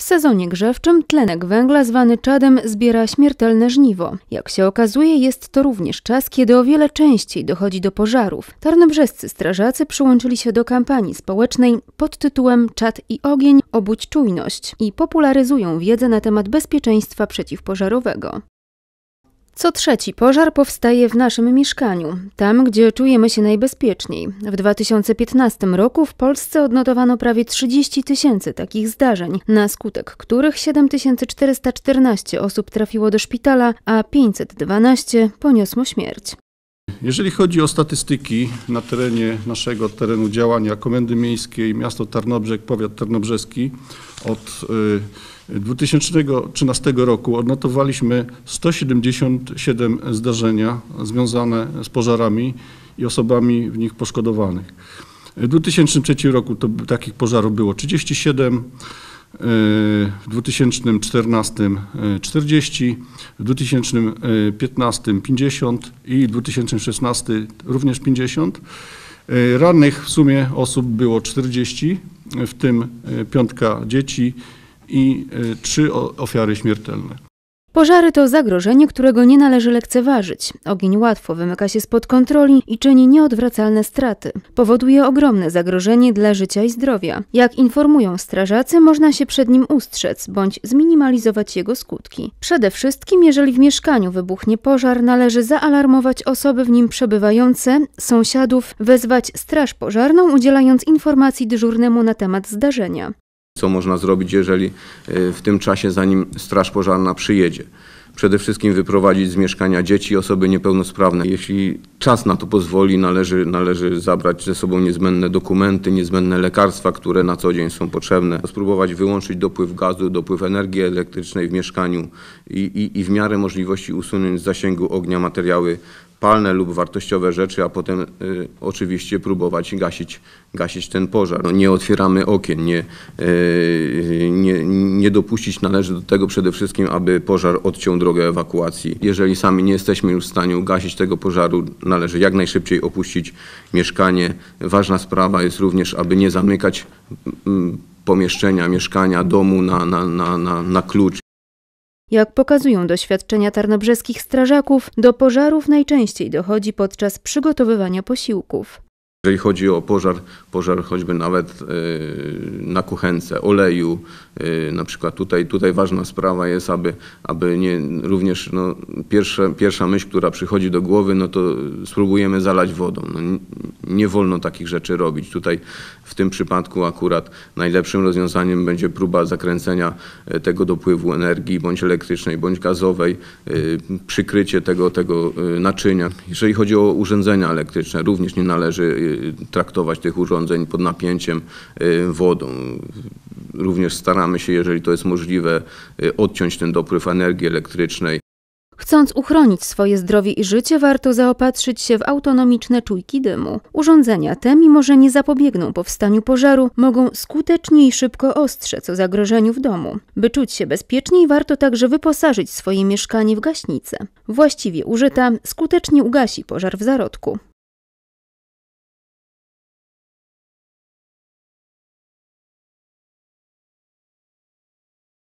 W sezonie grzewczym tlenek węgla zwany czadem zbiera śmiertelne żniwo. Jak się okazuje, jest to również czas, kiedy o wiele częściej dochodzi do pożarów. Tarnobrzescy strażacy przyłączyli się do kampanii społecznej pod tytułem Czad i ogień – obudź czujność i popularyzują wiedzę na temat bezpieczeństwa przeciwpożarowego. Co trzeci pożar powstaje w naszym mieszkaniu, tam gdzie czujemy się najbezpieczniej. W 2015 roku w Polsce odnotowano prawie 30 tysięcy takich zdarzeń, na skutek których 7414 osób trafiło do szpitala, a 512 poniosło śmierć. Jeżeli chodzi o statystyki na terenie naszego terenu działania Komendy Miejskiej, miasto Tarnobrzeg, powiat tarnobrzeski od y, 2013 roku odnotowaliśmy 177 zdarzenia związane z pożarami i osobami w nich poszkodowanych. W 2003 roku to, takich pożarów było 37, w 2014 40, e, w 2015 50 i 2016 również 50. E, rannych w sumie osób było 40, w tym e, piątka dzieci i y, trzy ofiary śmiertelne. Pożary to zagrożenie, którego nie należy lekceważyć. Ogień łatwo wymyka się spod kontroli i czyni nieodwracalne straty. Powoduje ogromne zagrożenie dla życia i zdrowia. Jak informują strażacy, można się przed nim ustrzec bądź zminimalizować jego skutki. Przede wszystkim, jeżeli w mieszkaniu wybuchnie pożar, należy zaalarmować osoby w nim przebywające, sąsiadów, wezwać straż pożarną, udzielając informacji dyżurnemu na temat zdarzenia co można zrobić, jeżeli e, w tym czasie, zanim Straż Pożarna przyjedzie. Przede wszystkim wyprowadzić z mieszkania dzieci i osoby niepełnosprawne. Jeśli czas na to pozwoli, należy, należy zabrać ze sobą niezbędne dokumenty, niezbędne lekarstwa, które na co dzień są potrzebne, spróbować wyłączyć dopływ gazu, dopływ energii elektrycznej w mieszkaniu i, i, i w miarę możliwości usunąć z zasięgu ognia materiały palne lub wartościowe rzeczy, a potem y, oczywiście próbować gasić, gasić ten pożar. No, nie otwieramy okien, nie, y, nie, nie dopuścić należy do tego przede wszystkim, aby pożar odciął drogę ewakuacji. Jeżeli sami nie jesteśmy już w stanie ugasić tego pożaru należy jak najszybciej opuścić mieszkanie. Ważna sprawa jest również, aby nie zamykać mm, pomieszczenia, mieszkania, domu na, na, na, na, na klucz. Jak pokazują doświadczenia tarnobrzeskich strażaków, do pożarów najczęściej dochodzi podczas przygotowywania posiłków. Jeżeli chodzi o pożar, pożar choćby nawet e, na kuchence, oleju, e, na przykład tutaj, tutaj ważna sprawa jest, aby, aby nie, również no, pierwsza pierwsza myśl, która przychodzi do głowy, no to spróbujemy zalać wodą. No, nie wolno takich rzeczy robić. Tutaj w tym przypadku akurat najlepszym rozwiązaniem będzie próba zakręcenia e, tego dopływu energii, bądź elektrycznej, bądź gazowej, e, przykrycie tego, tego e, naczynia. Jeżeli chodzi o urządzenia elektryczne, również nie należy traktować tych urządzeń pod napięciem wodą również staramy się, jeżeli to jest możliwe, odciąć ten dopływ energii elektrycznej. Chcąc uchronić swoje zdrowie i życie, warto zaopatrzyć się w autonomiczne czujki dymu. Urządzenia te, mimo że nie zapobiegną powstaniu pożaru, mogą skutecznie i szybko ostrzec o zagrożeniu w domu. By czuć się bezpieczniej, warto także wyposażyć swoje mieszkanie w gaśnicę. Właściwie użyta skutecznie ugasi pożar w zarodku.